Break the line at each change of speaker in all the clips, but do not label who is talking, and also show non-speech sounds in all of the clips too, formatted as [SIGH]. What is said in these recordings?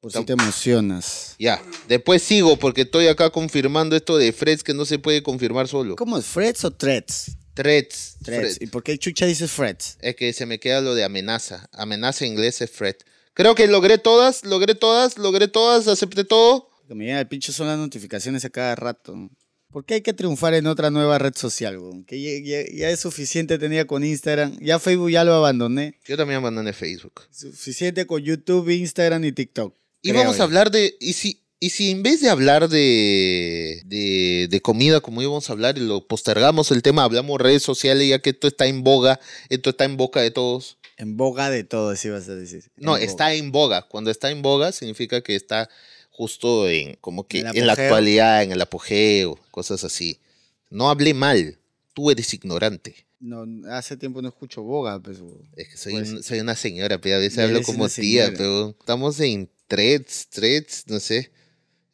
Pues si pues te emocionas.
Ya, después sigo porque estoy acá confirmando esto de Freds que no se puede confirmar solo. ¿Cómo es? ¿Freds o Threads? Threads. ¿Y por qué chucha dice Freds? Es que se me queda lo de amenaza. Amenaza en inglés es Fred. Creo que logré todas, logré todas, logré todas, acepté todo. Que me el pinche son las notificaciones a cada rato.
¿Por qué hay que triunfar en otra nueva red social, Que ya, es suficiente tenía con
Instagram. Ya Facebook ya lo abandoné. Yo también abandoné Facebook.
Suficiente con YouTube, Instagram y TikTok. Y vamos a
hablar de... Y si, y si en vez de hablar de, de, comida, como íbamos a hablar, y lo postergamos el tema, hablamos redes sociales, ya que esto está en boga, esto está en boca de todos. En boga de todos, ibas a decir. no, está en boga. Cuando está en boga, significa que está justo en como que en la actualidad, en el apogeo, cosas así. No hablé mal, tú eres ignorante.
No, hace tiempo no escucho boga, pues, Es que soy,
pues una señora, pues, a veces hablo como tía, pero estamos en threads, threads, no sé.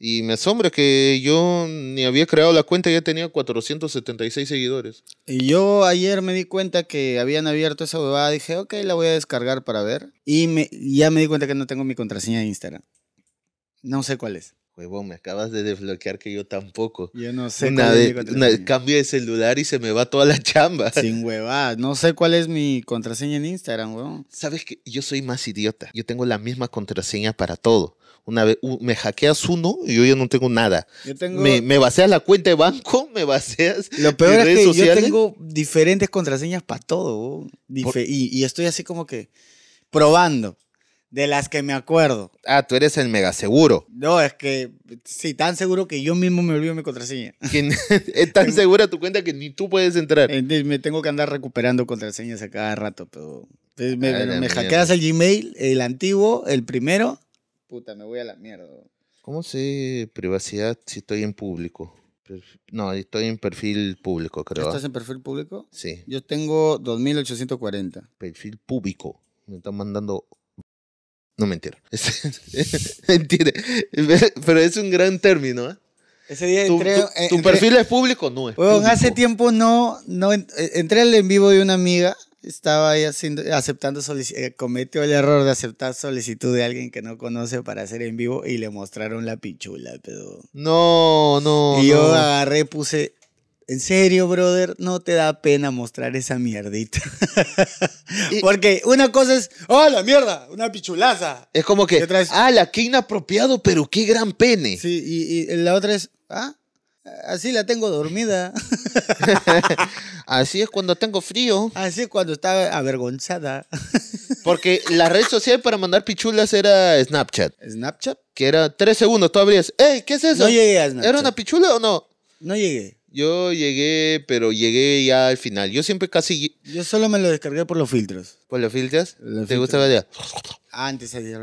Y me asombra que yo ni había creado la cuenta y ya tenía 476 seguidores. Y yo ayer me di cuenta que
habían abierto esa huevada. Dije, ok, la voy a descargar para ver. Y me, ya me di cuenta que no tengo mi contraseña de Instagram. No sé
cuál es. Huevón, me acabas de desbloquear que yo tampoco. Yo no sé. Una, cuál es cambio de celular y se me va toda la chamba. Sin [LAUGHS] hueva. No sé cuál es mi contraseña en Instagram, huevón. Sabes que yo soy más idiota. Yo tengo la misma contraseña para todo. Una vez me hackeas uno y yo ya no tengo nada.
Me, me la
cuenta de banco, [LAUGHS] me vacías. Lo peor es que yo tengo diferentes contraseñas para todo.
y estoy así como que probando de las que me acuerdo.
Ah, tú eres el mega seguro.
No, es que sí, tan seguro que yo mismo me olvido mi contraseña.
[LAUGHS] es tan segura tu cuenta que ni tú
puedes entrar. Eh, me
tengo que andar recuperando contraseñas a cada rato, pero pues, me, me hackeas el Gmail, el antiguo, el
primero. Puta, me voy a la mierda.
¿Cómo sé privacidad si estoy en público? No, estoy en perfil público, creo. ¿Estás ¿ah? en
perfil público?
Sí. Yo tengo 2840. Perfil público. Me están mandando no, mentira. [LAUGHS] mentira. Pero es un gran término, ¿eh? Ese día tu, entré, tu, perfil es público, no es. Bueno, hace
tiempo no, no. Eh, entré al en vivo de una amiga. Estaba ahí aceptando solicitud. Eh, cometió el error de aceptar solicitud de alguien que no conoce para hacer en vivo y le mostraron la pichula, pero.
No, no. Y yo agarré,
puse en serio, brother, no te da pena mostrar esa mierdita. [LAUGHS] Porque una cosa es, ¡oh, la mierda! Una pichulaza. Es como que,
¡ah, la que inapropiado, pero qué gran pene! Sí, y, la otra es, ¡ah! Así la tengo dormida. [LAUGHS] Así es cuando tengo frío. Así es cuando estaba avergonzada. [LAUGHS] Porque la red social para mandar pichulas era Snapchat. ¿Snapchat? Que era tres segundos. Tú abrías, ¡Ey, qué es eso! No llegué a Snapchat. ¿Era una pichula o no? No llegué. Yo llegué, pero llegué ya al final. Yo siempre casi. Yo solo me lo descargué por los filtros. ¿Por los filtros? ¿Te gustaba gusta
Antes se ah,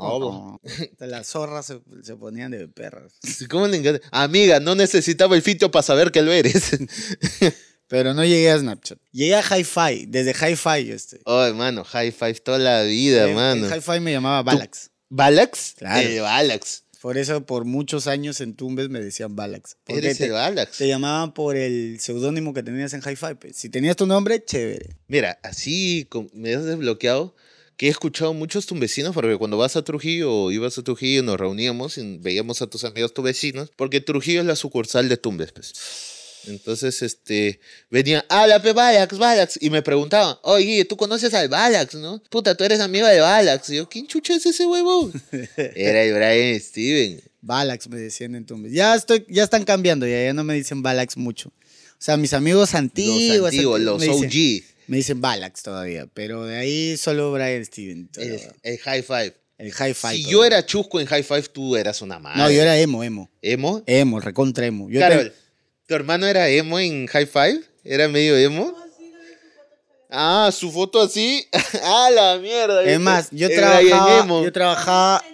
no, Las zorras se, ponían de perros.
[LAUGHS] ¿Cómo le Amiga, no necesitaba el filtro para saber que lo eres. [LAUGHS] Pero no llegué a Snapchat. Llegué a Hi-Fi. Desde
Hi-Fi yo
este. Oh, hermano, Hi-Fi toda la vida, hermano.
Hi-Fi me llamaba Balax. ¿Balax? Claro. Eh, Balax. Por eso por muchos años en Tumbes me decían Balax. Eres te, el Balax. Te llamaban por el seudónimo que tenías en Hi-Fi. Pues, si tenías tu nombre, chévere.
Mira, así me has desbloqueado que he escuchado muchos tumbesinos, porque cuando vas a Trujillo o ibas a Trujillo nos reuníamos y veíamos a tus amigos vecinos. porque Trujillo es la sucursal de Tumbes. Pues. Entonces, este, venía, háblame pues, Balax, Balax. Y me preguntaban, oye, ¿tú conoces al Balax, no? Puta, tú eres amiga de Balax. Y yo, ¿quién chucha es ese huevo?
[LAUGHS] Era el Brian Steven. Balax me decían entonces. Ya, estoy, ya están cambiando, ya, ya no me dicen Balax mucho. O sea, mis amigos antiguos. Los los OG. me dicen Balax todavía, pero de ahí solo Brian Steven. El, high five. El high five. Si yo
era chusco en high five, tú eras una
madre. No, yo era emo, emo. ¿Emo? Emo, recontra emo.
¿Tu hermano era emo en High Five? ¿Era medio emo? Ah, su foto así. [LAUGHS] ah, la mierda. Es más, yo trabajaba, yo trabajaba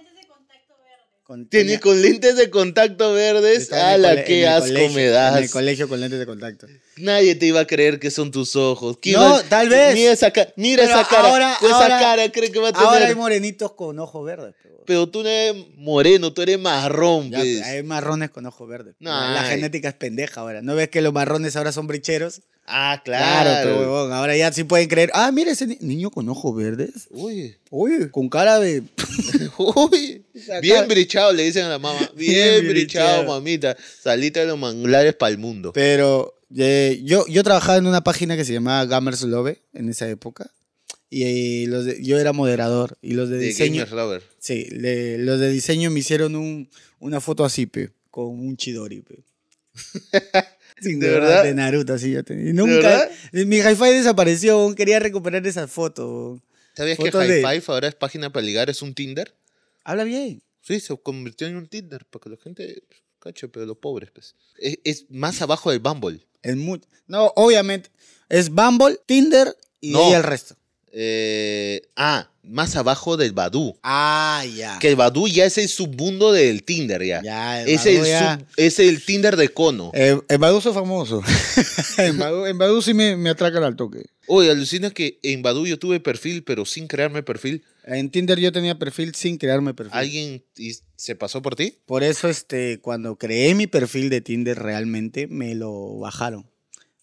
tiene con lentes de contacto verdes. A ah, la que asco me das. En el colegio con lentes de contacto. Nadie te iba a creer que son tus ojos. No, tal vez. Mira esa, mira esa cara. Ahora, pues esa ahora, cara que va a tener. Ahora hay morenitos
con ojos verdes. Pero, tú no eres moreno, tú eres marrón. Pues. Hay marrones con ojos verdes. la genética es pendeja ahora. ¿No ves que los marrones ahora son bricheros?
Ah, claro.
Ahora ya sí pueden creer. Ah, mira ese niño con ojos verdes. Uy, Uy, con cara de.
[LAUGHS] [LAUGHS] uy. Bien brichado, le dicen a la mamá. [LAUGHS] Bien, brichado, mamita. Salita de los manglares para el mundo.
Pero yo, yo trabajaba en una página que se llamaba Gamers Love en esa época. Y, eh, los yo era moderador. Y los de, diseño. Sí, los de diseño me hicieron un- una foto así, pe, con un chidori, ¿De verdad? De Naruto, sí, yo tenía. Nunca. Eh, mi hi-fi desapareció, quería
recuperar esa foto. ¿Sabías que hi-fi ahora es página para ligar, es un Tinder? Habla bien. Sí, se convirtió en un Tinder porque la gente cacho, pero los pobres, pues. Es, más abajo del Bumble. Es no, obviamente. Es Bumble, Tinder y, el resto. Eh, ah, más abajo del Badu. Ah, ya. Que el Badu ya es el submundo del Tinder, ya. Ya, es, el es el Tinder de cono. en eh, el Badu es famoso.
[LAUGHS] en, Badu, sí me, atracan al toque. Oye, alucina que
en Badu yo tuve perfil, pero sin crearme perfil.
En Tinder yo tenía perfil sin crearme perfil.
¿Alguien se pasó por ti?
Por eso, este, cuando creé mi perfil de Tinder realmente, me lo bajaron.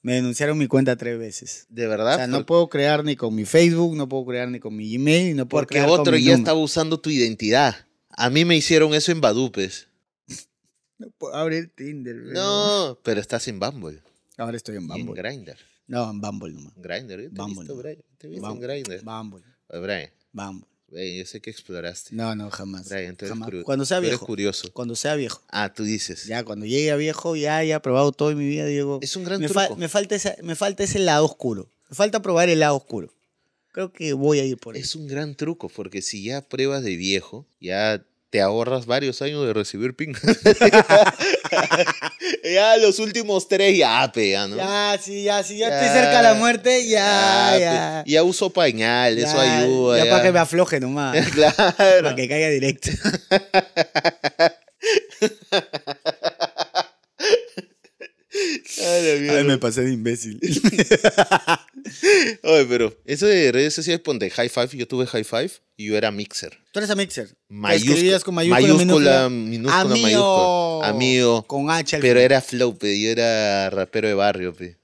Me denunciaron mi cuenta tres veces.
¿De verdad? O sea, no puedo crear ni con mi Facebook, no puedo crear ni con mi Gmail, no puedo crear con mi ya estaba usando tu identidad. A mí me hicieron eso en Badupes. [LAUGHS]
No puedo abrir Tinder. No,
pero estás en Bumble. Ahora estoy en En Bumble. Grindr.
No, en Bumble nomás.
Grindr, te Bumble. Te viste en Grindr. Bumble. Bumble yo sé que exploraste. No, no, jamás. Cuando sea viejo. curioso.
Cuando sea viejo. Ah, tú dices. Ya, cuando llegue a viejo, ya haya probado todo en mi vida, Diego. Es un gran me truco. me, falta ese, me falta ese lado oscuro. Me falta probar el lado oscuro.
Creo que voy a ir por eso. Es un gran truco, porque si ya pruebas de viejo, ya te ahorras varios años de recibir ping. [LAUGHS] [LAUGHS] ya los últimos tres ya pega, ¿no?
Ya, sí, ya, sí, ya, estoy cerca de la muerte, ya, ya.
Ya, uso pañal, eso ayuda. Ya, para que me afloje nomás. [LAUGHS] claro. Para que caiga directo.
Ay, Ay, me pasé de imbécil. [LAUGHS] Oye, pero
eso de redes sociales, ponte High Five, yo tuve High Five y yo era Mixer. Tú eres a Mixer. Mayúscula, con mayúscula, mayúscula, minúscula amigo, mayúscula. Amigo. Con H. pero era flow, yo era rapero de barrio, pe.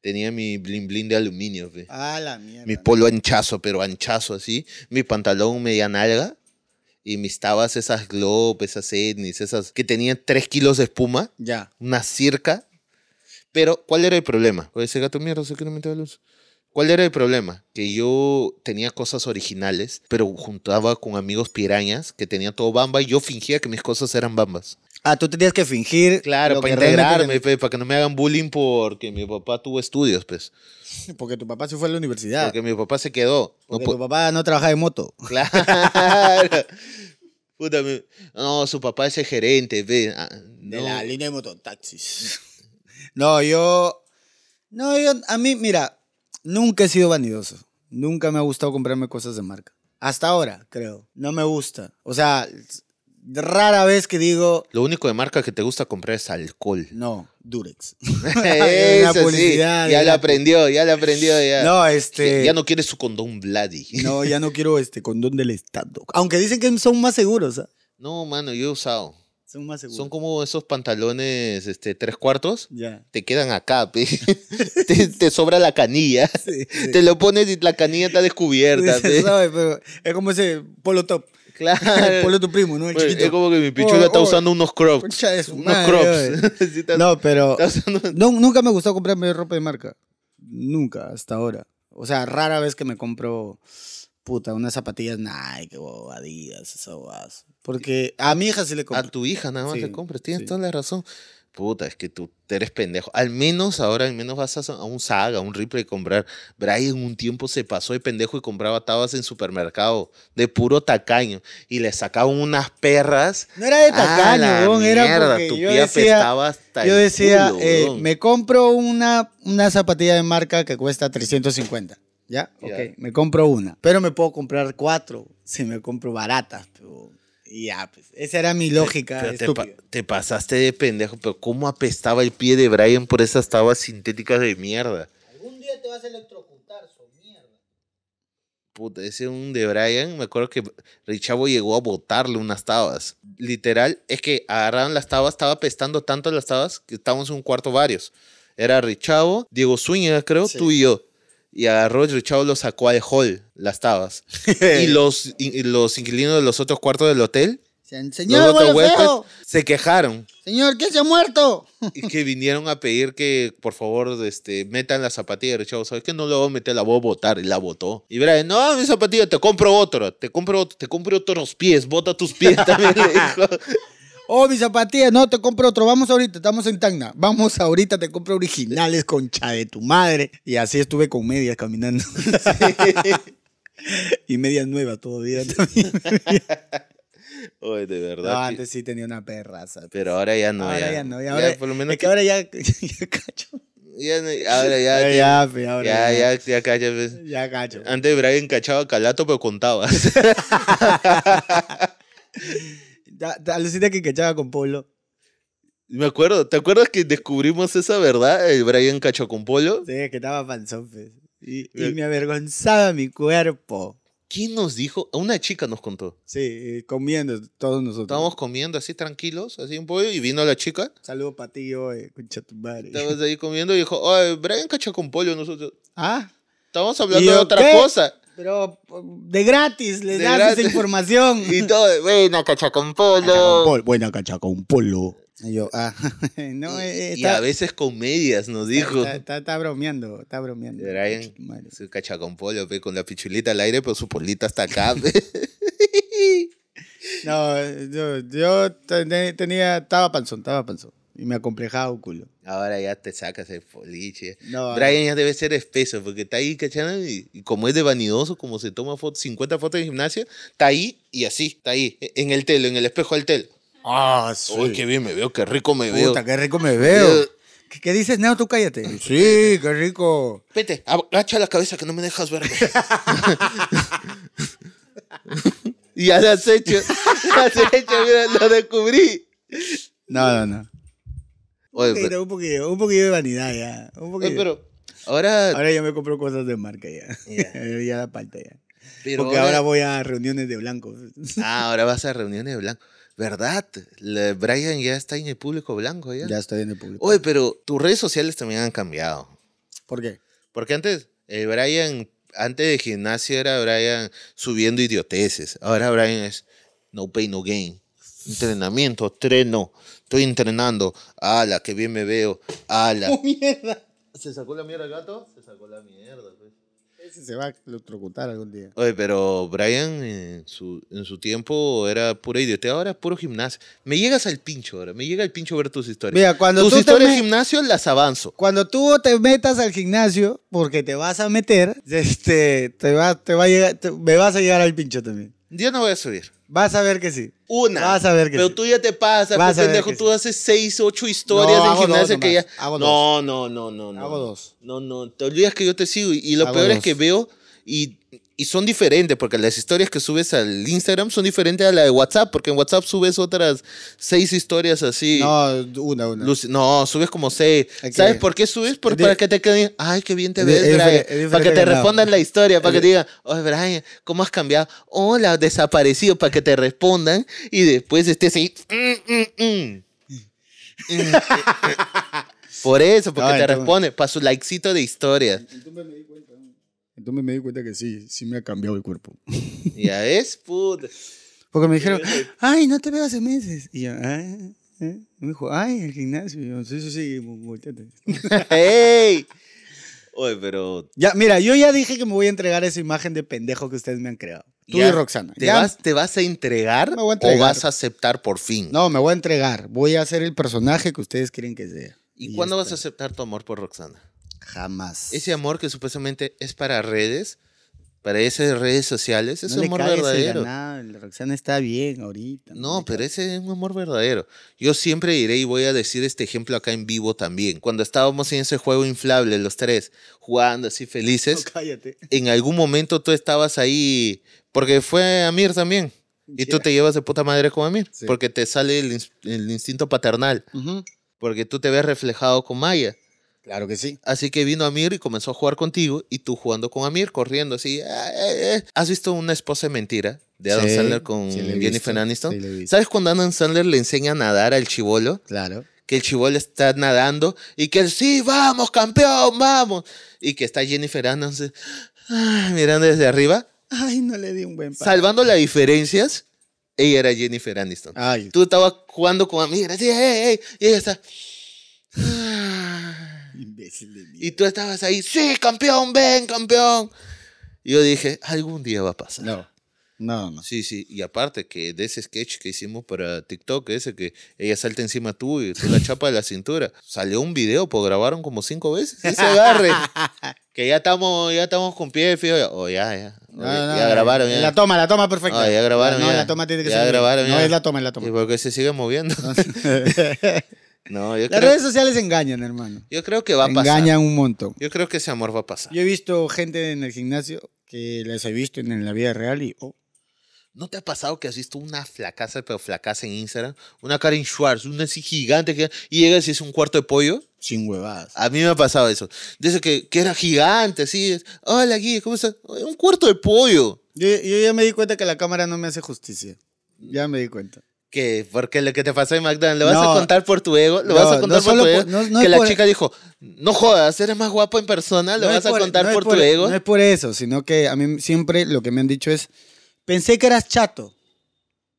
Tenía mi blin blin de aluminio, pe. Ah, la mierda. Mi polo anchazo, pero anchazo así. Mi pantalón media nalga y me tabas, esas globes, esas Etnis, esas que tenían tres kilos de espuma, ya. una circa. Pero, ¿cuál era el problema? Oye, ese gato mierda se quiere meter la luz. ¿Cuál era el problema? Que yo tenía cosas originales, pero juntaba con amigos pirañas que tenían todo bamba y yo fingía que mis cosas eran bambas.
Ah, tú tenías que fingir. Claro, para integrarme,
pues, para que no me hagan bullying porque mi papá tuvo estudios, pues. [LAUGHS] Porque tu papá se fue a la universidad. Porque mi papá se quedó. Porque tu
papá no trabajaba en moto.
[LAUGHS] Claro. no, su papá es el gerente, ve. Ah, de la línea de mototaxis. [LAUGHS] no, yo. No, yo. A mí, mira,
Nunca he sido vanidoso. Nunca me ha gustado comprarme cosas de marca. Hasta ahora, creo. No me gusta. O sea,
rara vez que digo. Lo único de marca que te gusta comprar es alcohol. No, Durex. Ya la aprendió, ya le aprendió. Ya. No, este. Ya, no
quiere su condón Vladi. no, ya no [LAUGHS] quiero este condón del Estado. Aunque dicen que son más seguros.
¿ah? No, mano, yo he usado. Son como esos pantalones este, tres cuartos. Te quedan acá, [LAUGHS] te, sobra la canilla. Te lo pones y la canilla está descubierta.
es como ese polo top. Claro. [LAUGHS] tu primo, ¿no? Pues, es como que mi pichula oh, oh. [LAUGHS] está usando unos crops. unos
no, pero.
No, nunca me gustó comprarme ropa de marca. Nunca, hasta ahora. O sea, rara vez que me compro puta, unas zapatillas Nike qué Adidas, eso vas.
Porque a mi hija sí le compro. A tu hija nada más le compras, tienes toda la razón. Puta, es que tú eres pendejo. Al menos ahora, al menos vas a, un Saga, a un Ripley comprar. Brian un tiempo se pasó de pendejo y compraba tabas en supermercado de puro tacaño y le sacaban unas perras. No
era de tacaño, era porque tu yo decía, eh, me compro una, una zapatilla de marca que cuesta 350 ¿Ya? Ok, me
compro una.
Pero me puedo comprar cuatro si me compro baratas. Y ya, pues, esa era mi lógica.
te, pasaste de pendejo, pero ¿cómo apestaba el pie de Brian por esas tabas sintéticas de mierda?
Algún día te vas a electrocutar, su mierda.
Puta, ese un de Brian, me acuerdo que Richavo llegó a botarle unas tabas. Literal, es que agarraron las tabas, estaba apestando tanto las tabas que estábamos en un cuarto varios. Era Richavo, Diego Zúñiga, creo, tú y yo y agarró Richard lo sacó al hall, las tabas. [LAUGHS] y los, los inquilinos de los otros cuartos del hotel
Señor, otros
se quejaron.
Señor, ¿qué se ha muerto?
y que [LAUGHS] vinieron a pedir que, por favor, este, metan la zapatilla de Richard ¿Sabes que No lo voy a meter, la voy a botar. Y la botó. Y verá, no, mi zapatilla, te compro otro. Te compro te compro otros pies. Bota tus pies [LAUGHS] también,
Oh, mis zapatillas, no, te compro otro. Vamos ahorita, estamos en Tacna. Vamos ahorita, te compro originales, concha de tu madre. Y así estuve con medias caminando. [LAUGHS] y medias nuevas todavía también.
Oye, [LAUGHS] de verdad. antes
sí tenía una perraza. Pero ahora ya no. Ahora ya, ya no. Ya, por
lo menos es que, ahora ya, [LAUGHS] ya cacho. Ya, ahora ya. Ya, ya, ya, ya, ya, ya, cacho. Pues. Ya cacho. Antes Brian cachaba calato, pero contaba.
Alucina que cachaba con Polo.
Me acuerdo, ¿te acuerdas que descubrimos esa verdad? El Brian cachó con pollo. Sí, que estaba panzón. Pues. Y, eh, me avergonzaba mi cuerpo. ¿Quién nos dijo? Una chica nos contó. Sí, comiendo todos nosotros. Estábamos comiendo así tranquilos, así un pollo, y vino la chica. Saludo para ti hoy, eh, concha tu madre. Estábamos ahí comiendo y dijo, Brian cachó con pollo nosotros. Ah. Estábamos hablando de otra cosa. Pero
um, de gratis les damos das esa información. [LAUGHS] Y todo, buena cachacompolo.
Buena cachacompolo. Y yo, ah, [LAUGHS] no,
y, eh, a veces
medias, nos dijo. Está,
está bromeando, está bromeando.
Brian, su con la fichulita al aire, pero su polita está acá.
[LAUGHS] no, yo, yo tenía, estaba panzón, estaba panzón. Y me ha complejado culo.
Ahora ya te sacas el foliche. No, Brian ya debe ser espeso porque está ahí, ¿cachan? Y, como es de vanidoso, como se toma 50 fotos de gimnasia, está ahí y así, está ahí, e, en el telo, en el espejo del telo. Ah, sí. Uy, qué bien me veo, qué rico me veo. qué
rico me veo. ¿Qué, dices, Neo? Tú cállate.
Sí, qué
rico.
Vete, agacha la cabeza que no me dejas [LAUGHS] [LAUGHS] Y ya lo has hecho, lo has hecho, mira, lo descubrí. No, no, no un poquito,
un poquito de vanidad ya. Un pero ahora... Ahora yo me compro cosas de marca ya. ya da [LAUGHS] falta ya. Pero Porque ahora... voy a reuniones de blanco.
Ah, ahora vas a reuniones de blanco. ¿Verdad? Brian ya está en el público blanco ya. Ya está en el público. Oye, pero tus redes sociales también han cambiado. ¿Por qué? Porque antes, eh, Brian, antes de gimnasia era Brian subiendo idioteces. Ahora Brian es no pay, no gain entrenamiento, treno, estoy entrenando. ¡Ala, que bien me veo! ¡Ala! [LAUGHS] mierda! ¿Se sacó la mierda el gato? Se sacó la mierda, pues. Ese se va a
electrocutar algún día.
Oye, pero Brian en su, en tiempo era pura idiotea, Ahora es puro gimnasio. Me llegas al pincho ahora. Me llega al pincho ver tus historias. Mira, cuando tus tú historias de gimnasio las avanzo.
Cuando tú te metas al gimnasio, porque te vas a meter, [LAUGHS]
este,
te va, te va a llegar, me vas a llegar al pincho también.
Yo no voy a subir.
Vas a ver que sí.
Una. Vas a ver que pero sí. Pero tú ya te pasas, Vas pues, a Ver que tú haces seis, ocho historias en gimnasia que ya. No, no, no, no, no. Hago dos. No, no. Te olvidas que yo te sigo. Y, lo peor es que veo y y son diferentes, porque las historias que subes al Instagram son diferentes a la de WhatsApp, porque en WhatsApp subes otras seis historias así. No, una, una. no, subes como seis. ¿Sabes por qué subes? para que te queden, ay, qué bien te ves, Brian. para que te respondan la historia, para que te digan, oh, Brian, ¿cómo has cambiado? Hola, desaparecido, para que te respondan y después estés ahí. Mm, mm, mm". [LAUGHS] por eso, porque te responde, para su likecito de historias. Entonces me di cuenta
que sí, sí me ha cambiado el cuerpo. [LAUGHS] Ya es, puta. Porque me dijeron, ay, no te veo hace meses. Y yo, ay, eh". me dijo, ay, el gimnasio. Y sí, sí, sí, [LAUGHS] ¡Ey!
Oye, pero. Ya, mira,
yo ya dije que me voy a entregar esa imagen de pendejo que ustedes me han creado. Tú y Roxana. ¿te,
Vas, a entregar, o vas a
aceptar por fin? No, me voy a entregar. Voy a ser el personaje que ustedes quieren que sea. y
cuándo vas a aceptar tu amor por Roxana? Jamás. Ese amor que supuestamente es para redes, para esas redes sociales, es no un amor verdadero.
la reacción está bien ahorita.
No, pero ese es un amor verdadero. Yo siempre diré y voy a decir este ejemplo acá en vivo también. Cuando estábamos en ese juego inflable, los tres, jugando así felices,
cállate. en
algún momento tú estabas ahí, porque fue Amir también. Y tú te llevas de puta madre con Amir, porque te sale el, instinto paternal, porque tú te ves reflejado con Maya. Claro que sí. Así que vino Amir y comenzó a jugar contigo y tú jugando con Amir, corriendo así. Ah, eh, eh". ¿Has visto una esposa mentira? de Adam Sandler con Jennifer Aniston. ¿Sabes cuando Adam Sandler le enseña a nadar al chivolo? Claro. Que el chivolo está nadando y que sí, vamos, campeón, vamos. Y que está Jennifer Aniston ah, mirando desde arriba.
Ay, no le di un buen paso.
Salvando las diferencias, ella era Jennifer Aniston. Tú estabas jugando con Amir y ella está. Y tú estabas ahí, sí, campeón, ven, campeón. Y yo dije, algún día va a pasar. No. No, no. Sí, sí. Y aparte que de ese sketch que hicimos para TikTok, ese que ella salta encima tú y tú la chapa de la cintura, salió un video, pues grabaron como cinco veces. Ese agarre. [LAUGHS] que ya estamos, ya estamos con pie fijo. O oh, ya, ya. ya, grabaron. Eh, la toma, la toma perfecta. ya grabaron. No, ya. la toma tiene que ser. Grabaron, no, es la toma, es la toma. Y porque se sigue moviendo. [LAUGHS] [LAUGHS] No, Las redes sociales
engañan, hermano. Yo creo que va a pasar. Engañan
un montón. Yo creo que ese amor va a pasar.
Yo he visto gente en el gimnasio
que las he visto en, la vida real y. Oh. ¿No te ha pasado que has visto una flacaza, pero flacaza en Instagram? Una Karen Schwartz, una así gigante que y llegas y es un cuarto de pollo. Sin huevadas. A mí me ha pasado eso. dice que, era gigante, así. Hola, Guille, ¿cómo estás? Un
cuarto de pollo. Yo, yo ya me di cuenta que la cámara no me hace justicia. Ya me di cuenta
que porque lo que te pasó en McDonald's lo vas a contar por tu ego, lo vas a contar por tu ego. que la chica dijo, no jodas, eres más guapo en persona, lo vas a contar por, tu ego. No es por eso, sino que
a mí siempre lo que me han dicho es, pensé que eras chato.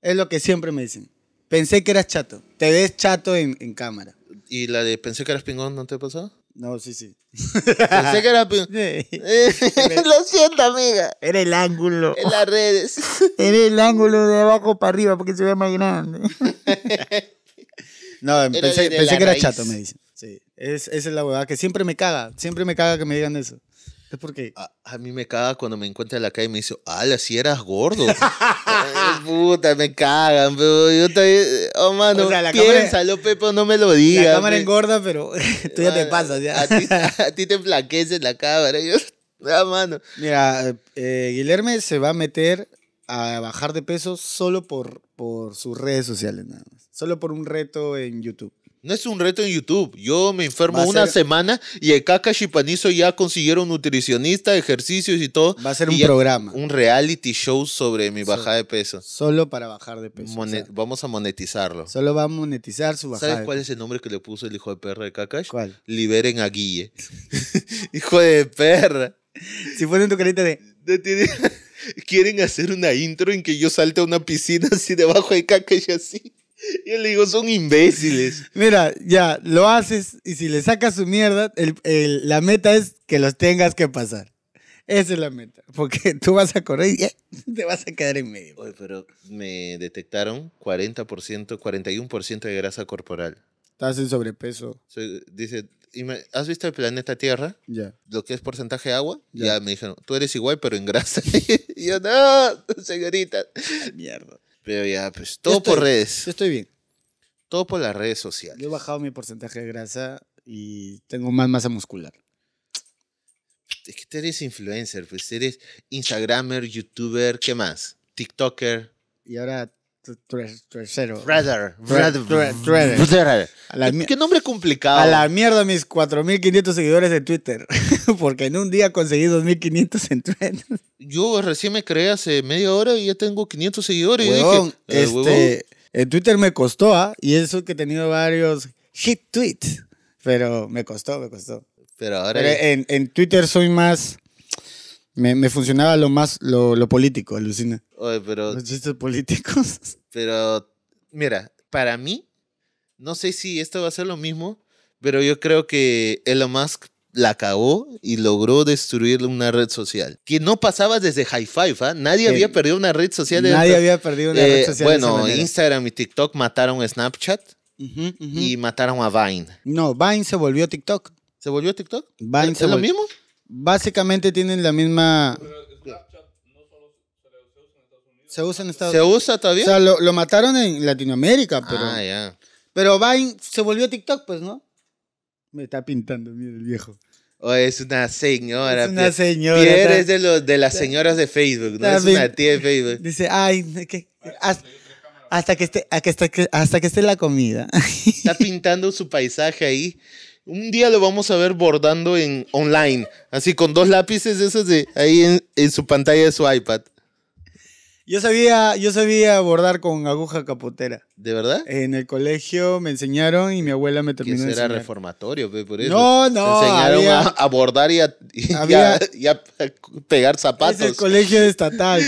Es lo que siempre me dicen. Pensé que eras chato. Te ves chato en, en cámara.
¿Y la de pensé que eras pingón no te pasó? No, sí, sí.
Pensé que era. [LAUGHS] Pues, eh, [LAUGHS] lo siento, amiga. Era el ángulo. En las redes. [LAUGHS] Era el ángulo de abajo para arriba porque se ve más grande. no, em, pensé, que era chato, me dicen. Sí. Es, esa es la huevada que siempre me caga. Siempre me caga que me digan eso. Es porque. A,
mí me caga cuando me encuentro en la calle y me dice, ala, si eras gordo. [LAUGHS] puta, me cagan, pero yo estoy eh, Oh, mano, o sea, piénsalo, Pepo, no me lo digas. La cámara engorda, pero [LAUGHS] tú ya te pasas. Ya. A, ti, te enflaquece la cámara. Yo, ah, mano. Mira,
eh, Guilherme se va a meter a bajar de peso solo por, por sus redes sociales, nada más. Solo por un reto en YouTube.
No es un reto en YouTube. Yo me enfermo una semana y el Kakashi Panizo ya consiguieron nutricionista, ejercicios y todo. Va a ser un programa. Un reality show sobre mi bajada de peso. Solo para bajar de peso. vamos a monetizarlo.
Solo va a monetizar su bajada. ¿Sabes
cuál es el nombre que le puso el hijo de perra de Kakashi? ¿Cuál? Liberen a Guille. [LAUGHS] hijo de perra. Si ponen tu carita de... [LAUGHS] Quieren hacer una intro en que yo salte a una piscina así debajo de Kakashi así. Yo le digo, son imbéciles.
[LAUGHS] Mira, ya, lo haces y si le sacas su mierda, la meta es que los tengas que pasar.
Esa es la meta.
Porque [LAUGHS] tú vas a correr y
te vas a quedar en medio. pero me detectaron 40%, 41% de grasa corporal. Estás en sobrepeso. dice, ¿has visto el planeta Tierra? Ya. Lo que es porcentaje de agua. Ya me dijeron, tú eres igual, pero en grasa. [LAUGHS] y yo, no, señorita. Mierda. Pero ya, pues todo por redes. Yo estoy bien. Todo por las redes sociales. Yo he
bajado mi porcentaje de grasa y tengo más masa muscular.
Es que eres influencer, pues eres Instagramer, YouTuber, ¿qué más? TikToker. Y
ahora Qué
nombre complicado. A la
mierda mis 4.500 seguidores de Twitter. [LAUGHS] Porque en un día conseguí 2.500 en Twitter.
Yo recién me creé hace media hora y ya tengo 500 seguidores. Eh, este,
en Twitter me costó, ¿ah? Y eso que he tenido varios hit tweets. Pero me
costó, me costó. Pero ahora...
en, en Twitter soy más me, me funcionaba lo más, lo, lo político, alucina.
pero... Los chistes políticos. [LAUGHS] Pero, mira, para mí, no sé si esto va a ser lo mismo, pero yo creo que Elon Musk la cagó y logró destruir una red social. Que no pasaba desde High Five, ¿ah? Nadie había perdido una red social. nadie había perdido una eh, red social. Bueno, Instagram y TikTok mataron Snapchat y mataron a Vine.
No, Vine se volvió TikTok. ¿Se volvió TikTok? Vine se ¿es lo mismo? básicamente tienen la misma... Se usa en Estados Unidos. ¿Se usa todavía? O sea, lo, lo mataron en
Latinoamérica, pero... Ah, ya.
Pero se volvió TikTok, pues, ¿no? Me está pintando, mire el viejo.
O oh, es una señora. Es una señora. Pierre es de, los, de las señoras de Facebook, ¿no? Es una tía de Facebook. Dice,
ay, que, hasta, que esté, hasta, que, hasta que esté la comida.
Está pintando su paisaje ahí. Un día lo vamos a ver bordando en online, así con dos lápices esos de ahí en, en su pantalla de su iPad.
Yo sabía, yo sabía bordar con aguja capotera. ¿De verdad? En el colegio me enseñaron y mi abuela me terminó de era reformatorio,
por eso. No, no. Me enseñaron a, bordar y a, pegar zapatos. Es el colegio
estatal,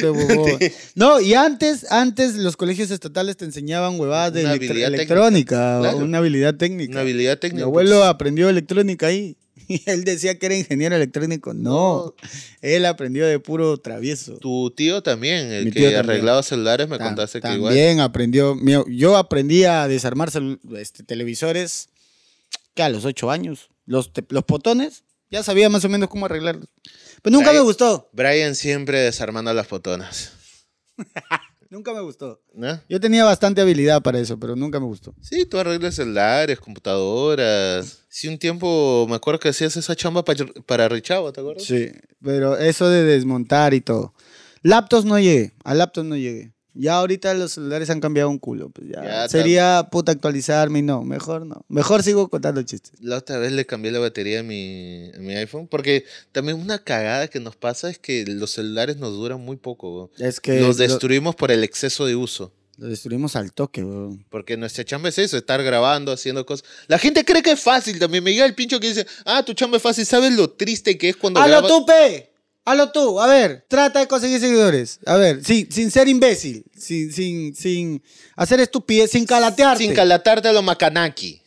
[LAUGHS] No, y antes, antes los colegios estatales te enseñaban huevadas de electrónica, una habilidad técnica. Una habilidad técnica. Mi abuelo aprendió electrónica ahí. [LAUGHS] él decía que era ingeniero electrónico. No, él aprendió de puro
travieso. Tu tío también, el que arreglaba celulares, me contaste que igual. También
aprendió. Yo aprendí a desarmar este, televisores que a los ocho años.
Los, los botones,
ya sabía más o menos cómo arreglarlos.
Pero nunca me gustó. Brian siempre desarmando las fotonas [LAUGHS]
Nunca me gustó. ¿Eh? Yo tenía bastante habilidad para eso, pero nunca me gustó.
Sí, tú arreglas celulares, computadoras. Sí, un tiempo me acuerdo que hacías esa chamba para Richavo, ¿te acuerdas? Sí,
pero eso de desmontar y todo. Laptops no llegué, a laptops no llegué. Ya ahorita los celulares han cambiado un culo. Pues ya. sería puta actualizarme y no, mejor no. Mejor sigo contando chistes.
La otra vez le cambié la batería a mi, mi iPhone porque también una cagada que nos pasa es que los celulares nos duran muy poco. los destruimos por el exceso de uso.
Los destruimos al toque,
bro. Porque nuestra chamba es eso, estar grabando, haciendo cosas. La gente cree que es fácil también. Me llega el pincho que dice, ah, tu chamba es fácil. ¿Sabes lo triste que es cuando A lo
tupe! Halo tú, a ver, trata de conseguir seguidores. A ver, sin, sin ser imbécil, sin, sin, sin hacer
estupidez, sin calatearte. Sin calatearte a lo macanaki.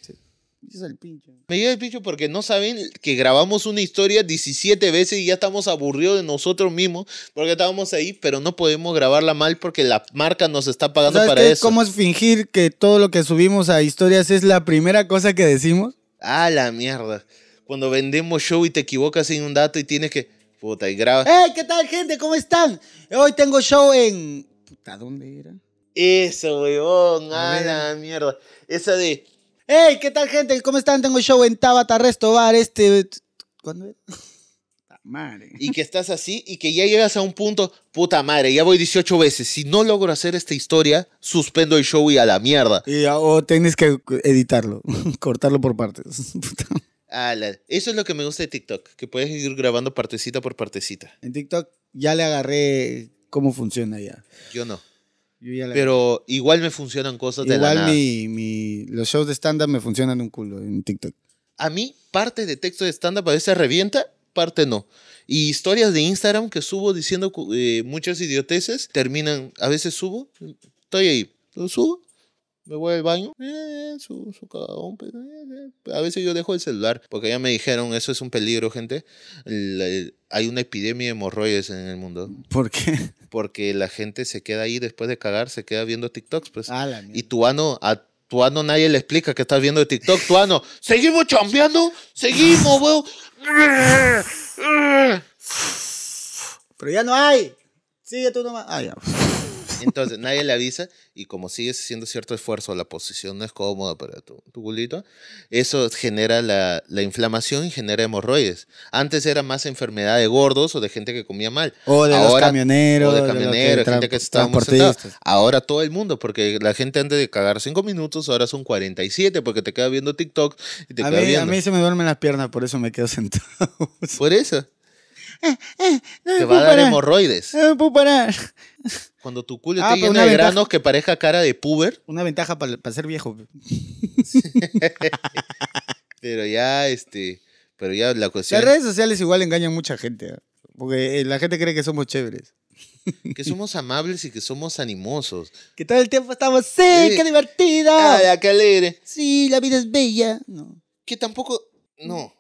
Es el pincho. Me dio el pincho porque no saben que grabamos una historia 17 veces y ya estamos aburridos de nosotros mismos porque estábamos ahí, pero no podemos grabarla mal porque la marca nos está pagando para eso.
¿Cómo es fingir que todo lo que subimos a historias es la primera cosa que decimos?
Ah, la mierda. Cuando vendemos show y te equivocas en un dato y tienes que Puta, y graba.
¡Hey! ¿Qué tal, gente? ¿Cómo están? Hoy tengo show en. Puta, ¿dónde era? Eso, huevón. A la
mierda. Esa de.
¡Hey! ¿Qué tal, gente? ¿Cómo están? Tengo show en Tabata
Bar, Este. ¿Cuándo era? Madre. Y que estás así y que ya llegas a un punto, puta madre, ya voy 18 veces. Si no logro hacer esta historia, suspendo el show y a la mierda.
Y, ah, o tienes que editarlo, [LAUGHS] cortarlo por partes. [LAUGHS] Puta.
Ah, eso es lo que me gusta de TikTok, que puedes ir grabando partecita por partecita. En TikTok ya
le agarré cómo funciona ya.
Yo no. Pero igual me funcionan cosas igual de la nada.
Mi, los shows de stand-up me funcionan un culo en TikTok.
A mí, parte de texto de stand-up a veces revienta, parte no. Y historias de Instagram que subo diciendo eh, muchas idioteces, terminan, a veces subo, estoy ahí, subo, me voy al baño, eh, eh, su, su pues, eh, a veces yo dejo el celular, porque ya me dijeron, eso es un peligro, gente. hay una epidemia de hemorroides en el mundo. ¿Por qué? Porque la gente se queda ahí después de cagar, se queda viendo TikToks, pues. Ah, y tu ano, a tu nadie le explica que estás viendo TikTok. Tu ano, seguimos chambeando, seguimos, [LAUGHS] weón. Pero ya no hay.
Sigue tú nomás. Ah,
ya. [LAUGHS] Entonces, nadie le avisa y como sigues haciendo cierto esfuerzo, la posición no es cómoda para tu, tu culito, eso genera la, inflamación y genera hemorroides. Antes era más enfermedad de gordos o de gente que comía mal. O de los camioneros. de gente que estaba muy Ahora todo el mundo, porque la gente antes de cagar cinco minutos, ahora son 47 porque te queda viendo TikTok y te a mí, A mí se me duermen las piernas, por eso me quedo [LAUGHS] sentado. Por eso.
Eh, eh, te va a dar hemorroides. Cuando tu culo
ah, te llena de granos que parezca cara de puber. Una
ventaja para ser viejo.
[LAUGHS] pero ya, este. Pero ya la cuestión. Las redes sociales
igual engañan mucha gente. ¿eh? Porque la gente cree que somos
chéveres. Que somos amables y que somos animosos.
Que todo el tiempo estamos, ¡sí! ¡Qué
divertida! ¡Qué alegre! Sí, la vida es bella. No. Que tampoco. No.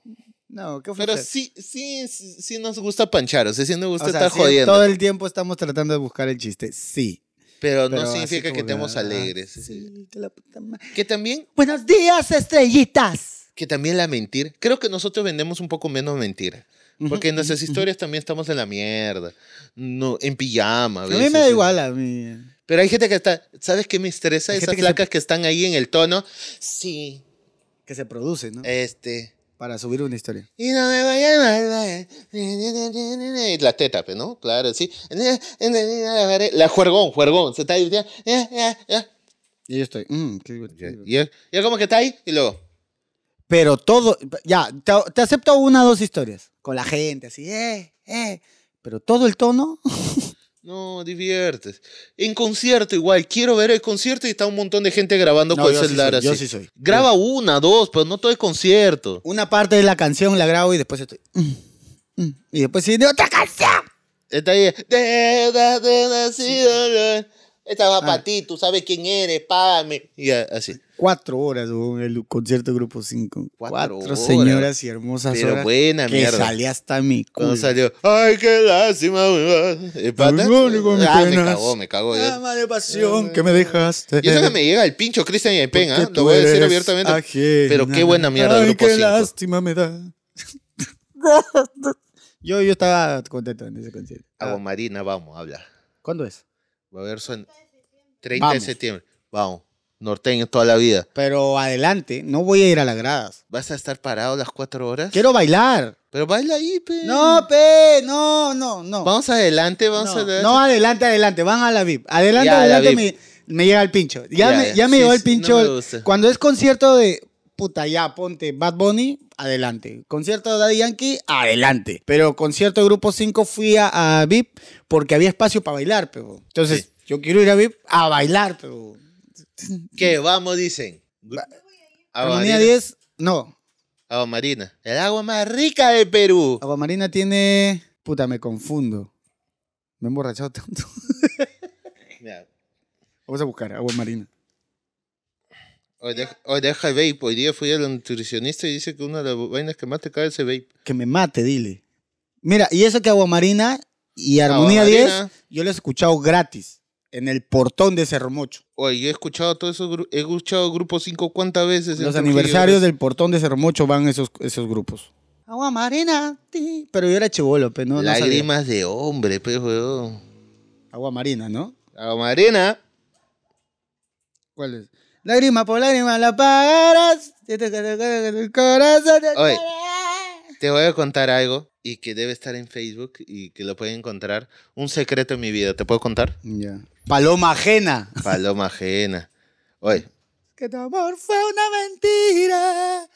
No, qué Pero sí, sí, sí nos gusta panchar, o sea, sí nos gusta o estar jodiendo. Todo el
tiempo estamos tratando de buscar el chiste, sí. Pero, no significa que estemos ah, alegres.
Sí, que, la puta que también... Buenos días, estrellitas. Que también la mentira... Creo que nosotros vendemos un poco menos mentira. Porque en nuestras historias también estamos en la mierda. No, en pijama. A, veces. a mí me da
igual a mí. Eh.
Pero hay gente que está. ¿Sabes qué me estresa? Esas placas que, que están ahí en el tono. Sí. Que se produce, ¿no? Este. Para subir una historia. Y no me vaya mal, eh. La teta, pues, ¿no? Claro, sí. La juergón, juergón. Se está ahí. Y yo estoy. Mm, qué y, él, como que está ahí y luego. Pero todo. Ya,
te, acepto una o dos historias. Con la
gente, así, eh, eh.
Pero todo el tono.
[LAUGHS] No, diviertes. En concierto igual, quiero ver el concierto y está un montón de gente grabando con el celular Graba una, dos, pero no todo el concierto. Una parte de
la canción la grabo y después estoy... Mm, mm, y después sigue otra canción. Está ahí.
Esta va ah. para ti, tú sabes quién eres, págame.
Y así. Cuatro horas en el concierto Grupo 5. Cuatro, Cuatro señoras y hermosas Pero buena que mierda. hasta mi culo. salió, ay, qué lástima.
Me pata? No, ah, me cagó, me cagó. La madre
pasión que me
dejaste. Y eso que me llega el pincho Cristian y Pen, ¿eh? lo voy a decir abiertamente. Ajena. Pero qué buena mierda ay, Grupo qué
lástima me da. [LAUGHS] yo, estaba contento en ese concierto. Agua
Marina, vamos, habla. ¿Cuándo es? Va a haber 30 de septiembre. Vamos, norteño toda la vida. Pero adelante, no voy a ir a las gradas. ¿Vas a estar parado las cuatro horas? Quiero bailar. Pero baila ahí, pe.
No, pe, no, no, no.
Vamos adelante,
vamos no, adelante. No, adelante, adelante, van a la VIP. Adelante, adelante, me, llega el pincho. Ya, me, ya llegó el pincho. cuando es concierto de, puta, ya ponte Bad Bunny, adelante. Concierto de Daddy Yankee, adelante. Pero concierto de Grupo 5 fui a, VIP porque había espacio para bailar, pero. Entonces, yo quiero ir a VIP a bailar, pero.
¿Qué? Vamos, dicen.
Marina 10, no. Agua Marina. El agua más rica de Perú. Agua Marina tiene. Puta, me confundo. Me he emborrachado tanto. [LAUGHS]
Vamos a buscar Agua Marina. Hoy deja, el vape. Hoy día fui al nutricionista y dice que una de las vainas que más te cae es el vape. Que me mate, dile.
Mira, y eso que Aguamarina y ah, Armonía 10, yo les he escuchado gratis en el portón de Cerro Mocho.
Oye, yo he escuchado todo eso, he escuchado grupos 5 cuántas veces. Los aniversarios
del portón de Cerro Mocho van esos, esos grupos. Agua marina, pero yo era chivolo,
pero no. Lágrimas
de hombre, pues, Agua marina, ¿no?
Agua marina. ¿Cuál
es? Lágrima por lágrima la pagarás. Este
te voy a contar algo y que debe estar en Facebook y que lo pueden encontrar. Un secreto en mi vida, ¿te puedo contar? Ya. Paloma ajena. Paloma ajena. Oye.
Que tu amor fue una mentira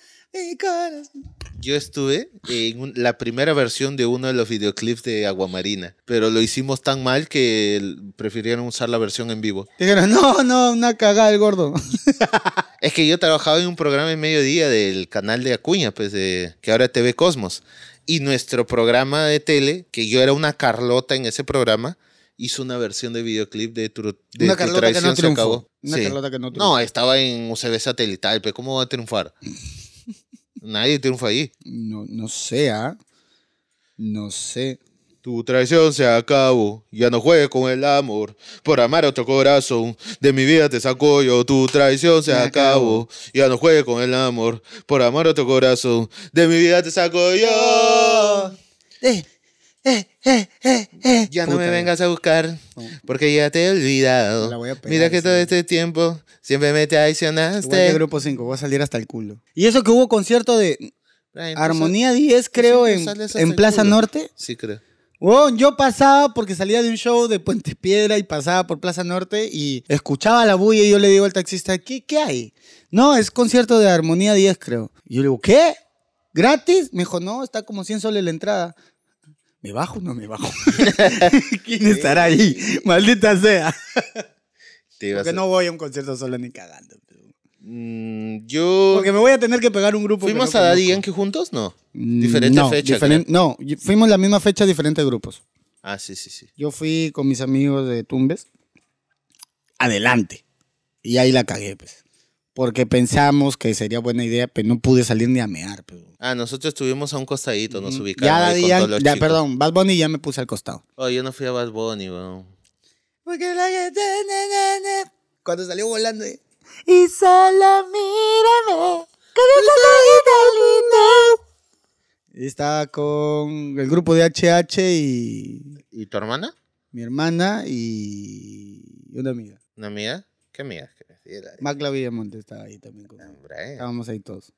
yo estuve en la primera versión de uno de los videoclips de Aguamarina, pero lo hicimos tan mal que prefirieron usar la versión en vivo.
Dijeron, no, no, una cagada el gordo.
[LAUGHS] es que yo trabajaba en un programa en mediodía del canal de Acuña, pues de, que ahora TV Cosmos. Y nuestro programa de tele, que yo era una Carlota en ese programa, hizo una versión de videoclip de, tu, de una Carlota que no triunfó. se acabó. Una Carlota que no No, estaba en UCB satelital, pero pues, ¿cómo va a triunfar? Nadie triunfa ahí. No, no sé, ¿ah? No sé. Tu traición se acabó, ya no juegues con el amor. Por amar a otro corazón, de mi vida te saco yo. Tu traición se acabó, ya no juegues con el amor. Por amar a otro corazón, de mi vida te saco yo. Eh, eh, eh, eh, Ya no me vengas a buscar, porque ya te he olvidado. Mira que todo este tiempo siempre me traicionaste. adicionaste grupo 5, voy a salir hasta el culo. Y eso que hubo concierto de Armonía 10, creo, en, Plaza Norte. Sí, creo.
yo pasaba porque salía de un show de Puente Piedra y pasaba por Plaza Norte y escuchaba la bulla y yo le digo al taxista, ¿qué, qué hay? No, es concierto de Armonía 10, creo. Y yo le digo, ¿qué? ¿Gratis? Me dijo, no, está como 100 soles la entrada. ¿me bajo o no me bajo? [LAUGHS] ¿Quién estará ahí? Maldita sea. Porque no voy a un concierto solo ni cagando. Mm, yo. Porque
me voy a tener que pegar un grupo. ¿Fuimos a Daddy Yankee juntos?
No. Mm, Diferente no, fecha. No, fuimos la misma fecha, diferentes grupos. Ah, sí, sí, sí. Yo fui con mis amigos de Tumbes. Adelante. Y ahí la cagué, pues porque pensamos que sería buena idea, pero no pude salir ni a mear.
Ah, nosotros estuvimos a un costadito, nos ubicamos. Ya, todos ya perdón,
Bad Bunny ya me puse al costado.
Oh, yo no fui a Bad Bunny, weón.
Porque la gente.
Cuando salió volando. Eh.
Y solo mírame.
estaba con el grupo de
HH y. ¿Y tu hermana? Mi hermana y una amiga.
¿Una amiga? ¿Qué amiga? Sí,
Macla Villamonte estaba ahí también. Con... Estábamos ahí todos.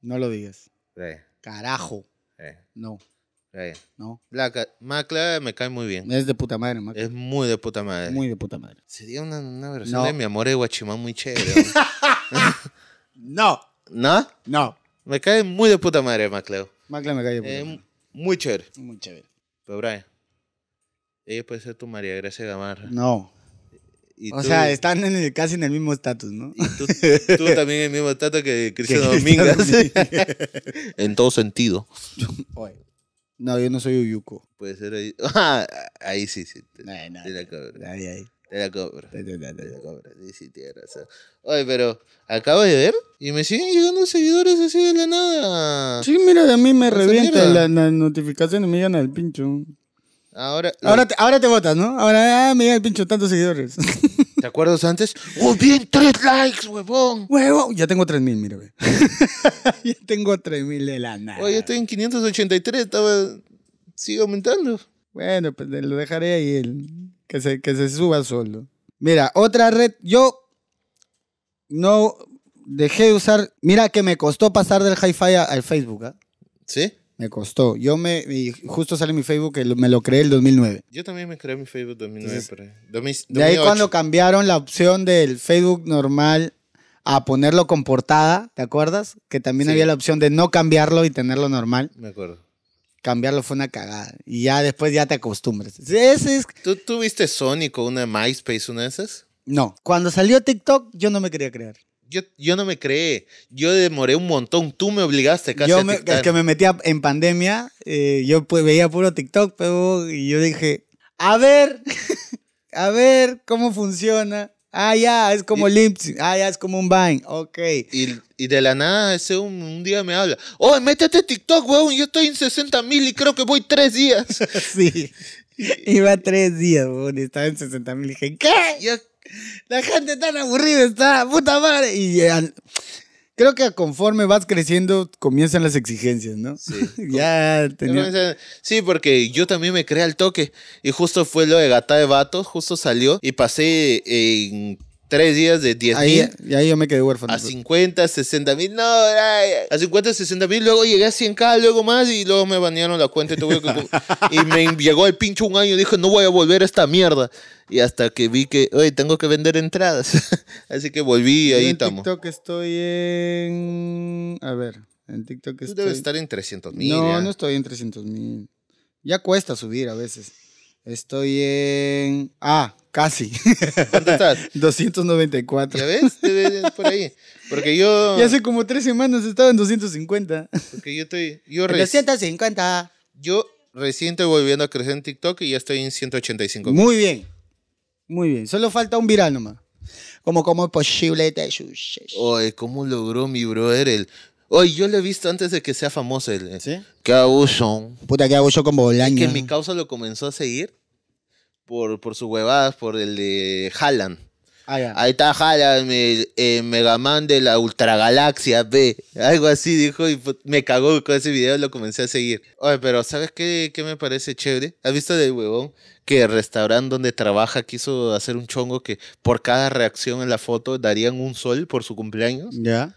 No lo digas.
Carajo. Eh. No. Eh. No. Macla me cae muy bien. Es de puta madre, Macla. Es muy de puta madre. Muy de puta madre. Sería una, una versión de mi amor de Guachimán muy chévere. [LAUGHS] [LAUGHS] no. ¿No? No. Me cae muy de puta madre, Macleo. Macla me cae de puta eh, Muy chévere. Muy chévere. Pero Brian, ella puede ser tu María Gracia Gamarra. No o sea,
están en casi en el mismo estatus, ¿no? Y tú, [LAUGHS] también en el mismo estatus que Cristiano [LAUGHS] Domínguez. [LAUGHS] en todo sentido. Oye. No, yo no soy Uyuko.
Puede ser ahí. Ah, ahí sí, sí. Te, la cobro. Ahí, ahí. Te la cobro. Te, la cobro. Sí, sí, tienes razón. Oye, pero acabo de ver y me siguen llegando seguidores así de la nada. Sí, mira, a mí me revienta las
la notificaciones, me llegan al pincho. Ahora, ahora, te, votas, ¿no? Ahora ah, mira me el pincho tantos seguidores. [LAUGHS] ¿Te acuerdas antes? ¡Oh, bien! ¡Tres likes,
huevón! ¡Huevón! Ya
tengo 3.000, mira, ve. [LAUGHS] ya tengo 3.000 de la nada. Oye, estoy en 583, estaba... Sigue aumentando. Bueno, pues lo dejaré ahí, el, Que se, que se suba solo. Mira, otra red. Yo no dejé de usar... Mira que me costó pasar del hi-fi al Facebook, ¿ah? ¿Sí? Me costó. Yo me. justo sale mi Facebook, me lo creé el 2009.
Yo también me creé mi Facebook 2009, pero. Eh, de ahí cuando
cambiaron la opción del Facebook normal a ponerlo con portada, ¿te acuerdas? Que también había la opción de no cambiarlo y tenerlo normal. Me acuerdo. Cambiarlo fue una cagada. Y ya después ya te acostumbras.
¿Tú tuviste Sonic o una MySpace, una de esas?
No. Cuando salió TikTok,
yo no me quería crear. Yo, no me creé. Yo demoré un montón. Tú me obligaste casi yo que
me metía en pandemia. Eh, yo pues, veía puro TikTok, pero y yo dije, a ver, [LAUGHS] a ver cómo funciona. Ah, ya, es como
Limps. Ah, ya, es como un Vine. Ok. Y, y de la nada, ese un, día me habla. Oh, métete TikTok, weón. Yo estoy en 60 mil y creo que voy tres días. [LAUGHS] sí.
[LAUGHS] Iba tres días, weón. Estaba en 60 mil.
Dije, ¿qué? La gente tan
aburrida está, puta madre. Y eh, creo que conforme vas creciendo comienzan las exigencias, ¿no? Sí. [LAUGHS]
ya Sí, porque yo también me creé al toque. Y justo fue lo de Gata de Vatos, justo salió y pasé en tres días de 10 mil.
Y ahí yo me quedé huérfano. A
50, 60 mil. No, a 50, 60 mil. Luego llegué a 100k, luego más. Y luego me banearon la cuenta. Y, [LAUGHS] y me llegó el pincho un año. Y dije, no voy a volver a esta mierda. Y hasta que vi que, oye, tengo que vender entradas. [LAUGHS] Así que volví ahí estamos. En
TikTok estoy en. A ver, en TikTok estoy. Tú debes estar
en 300 mil. No, no
estoy en 300 mil. Ya cuesta subir a veces. Estoy en. Ah, casi. ¿Cuánto estás? 294. [LAUGHS] ¿Ya ves? Te ves por ahí.
Porque yo. [LAUGHS] Ya hace
como tres semanas estaba en 250.
Porque yo estoy. Yo 250. Yo recién estoy volviendo a crecer en TikTok y ya estoy en 185. Muy
bien. Muy bien, solo falta un viral nomás. Como, como es posible.
Oye, ¿cómo logró mi brother el. Oye, yo lo he visto antes de que sea famoso el. Eh, ¿Sí?
¿Qué abuso? Puta, Que mi
causa lo comenzó a seguir por, por sus huevadas, por el de Haaland. Ah, Ahí está Jala, eh, Megaman de la Ultragalaxia B. Algo así dijo y me cagó con ese video, lo comencé a seguir. Oye, pero ¿sabes qué, qué me parece chévere? ¿Has visto del huevón que el restaurante donde trabaja quiso hacer un chongo que por cada reacción en la foto darían un sol por su cumpleaños? Ya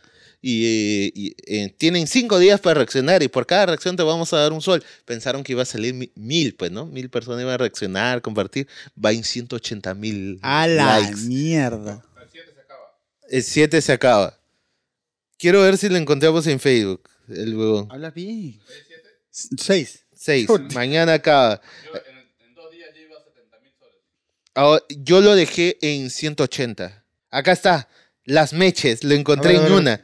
y, eh, tienen cinco días para reaccionar y por cada reacción te vamos a dar un sol. Pensaron que iba a salir mil, pues, ¿no? Mil personas iban a reaccionar, compartir. Va en 180 mil. A la mierda. El 7 se acaba. El 7 se acaba. Quiero ver si lo encontramos en Facebook, el huevón.
Habla bien.
¿6? 6. Mañana acaba. Yo, lo dejé en 180. Acá está. Las meches. Lo encontré en una.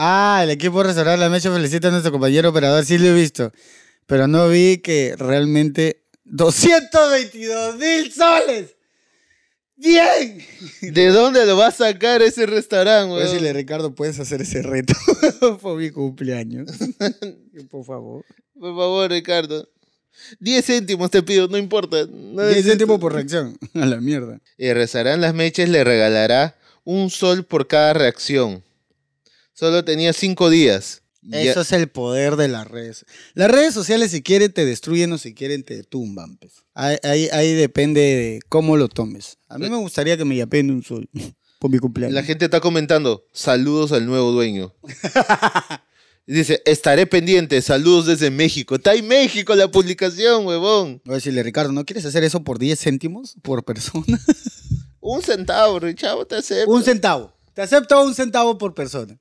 Ah, el
equipo Restaurar Las Mechas felicita a nuestro compañero operador. Sí, lo he visto. Pero no vi que realmente. ¡222 mil soles! ¡Bien! [LAUGHS] ¿De dónde lo va a sacar ese restaurante, güey? Decirle, Ricardo, puedes hacer ese reto [LAUGHS] por mi cumpleaños.
[LAUGHS] por favor. Por favor, Ricardo. 10 céntimos te pido, no importa. Diez 10 céntimos por reacción. A la mierda. Y rezarán las mechas, le regalará un sol por cada reacción. Solo tenía cinco días. Eso es el
poder de las redes. Las redes sociales, si quieren, te destruyen o si quieren,
te tumban. Pues.
Ahí, depende de cómo lo tomes. A mí me gustaría que me yapeen
un sol [LAUGHS] por mi cumpleaños. La gente está comentando: saludos al nuevo dueño. [LAUGHS] Dice, estaré pendiente, saludos desde México. Está en México la publicación, huevón. Voy a decirle, Ricardo, ¿no quieres hacer eso por 10 céntimos por persona? [LAUGHS] un centavo,
Richavo, te acepto. Un
centavo. Te acepto un centavo por persona.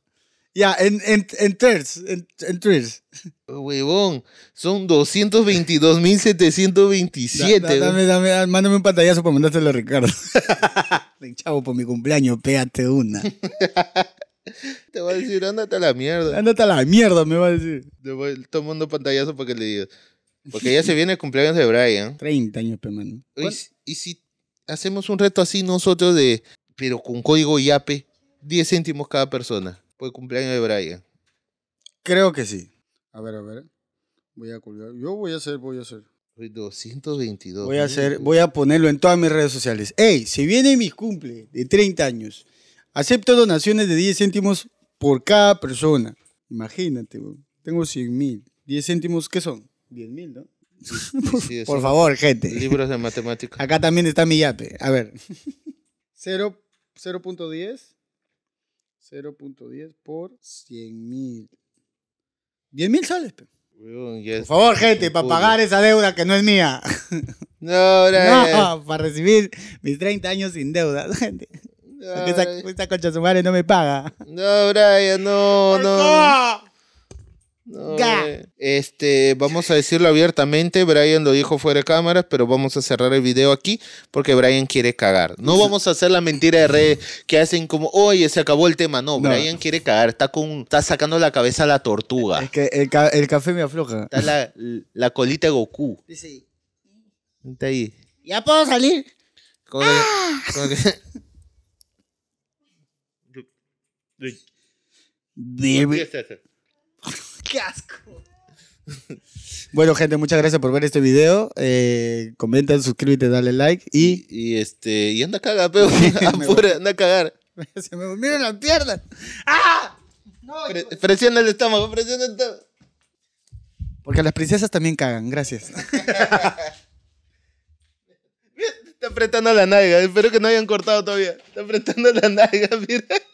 Ya, en, en, en thirds, en, Huevón, son 222.727.
mándame un pantallazo para mandárselo a Ricardo. [LAUGHS] Chavo, por mi cumpleaños, pégate una. [LAUGHS]
Te va a decir, ándate a la mierda. Ándate a la mierda, me va a decir. Te voy tomando pantallazo para que le digas. Porque ya se viene el cumpleaños de Brian. 30 años, pe, ¿Y, si hacemos un reto así nosotros de, pero con código YAPE, 10 céntimos cada persona por el cumpleaños de Brian. Creo que sí.
A ver, a ver. Voy a colgar. Yo voy a hacer, voy a hacer.
222. Voy a hacer,
voy a ponerlo en todas mis redes sociales. Ey, si viene mi cumple de 30 años. Acepto donaciones de 10 céntimos por cada persona. Imagínate, tengo 100 mil. 10 céntimos, ¿qué son? 10 mil, ¿no? [LAUGHS]
por favor, gente. Libros de matemáticas. Acá también está mi
yape. A ver. 0.10 [LAUGHS] 0.10 por 100 mil. 10 mil soles, Por favor, gente, para pagar esa deuda que no es mía. [LAUGHS] No, Brian. para recibir mis 30 años sin deuda, [LAUGHS] gente. Porque esa,
concha su madre no
me paga.
No, Brian, no, no este, vamos a decirlo abiertamente, Brian lo dijo fuera de cámara, pero vamos a cerrar el video aquí porque Brian quiere cagar. No vamos a hacer la mentira de redes que hacen como, oye, se acabó el tema. No, Brian quiere cagar, está, con, está sacando la cabeza a la tortuga. Es que
el, café me afloja.
Está la, colita de Goku. Sí. Está ahí. ¿Ya puedo salir? ah. ¡Qué asco!
Bueno, gente, muchas gracias por ver este video. Eh, comenta, suscríbete, dale like y.
Y este. Y anda a cagar, pero. [LAUGHS] [LAUGHS]
anda a cagar. Se me durmieron las piernas. ¡Ah! Presiona el estómago, presiona el estómago. Porque las princesas también cagan, gracias. [LAUGHS]
Está apretando la nalga, espero que no hayan cortado todavía. Está apretando la nalga, mira.